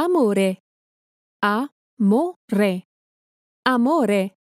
Amore. a Amore. Amore.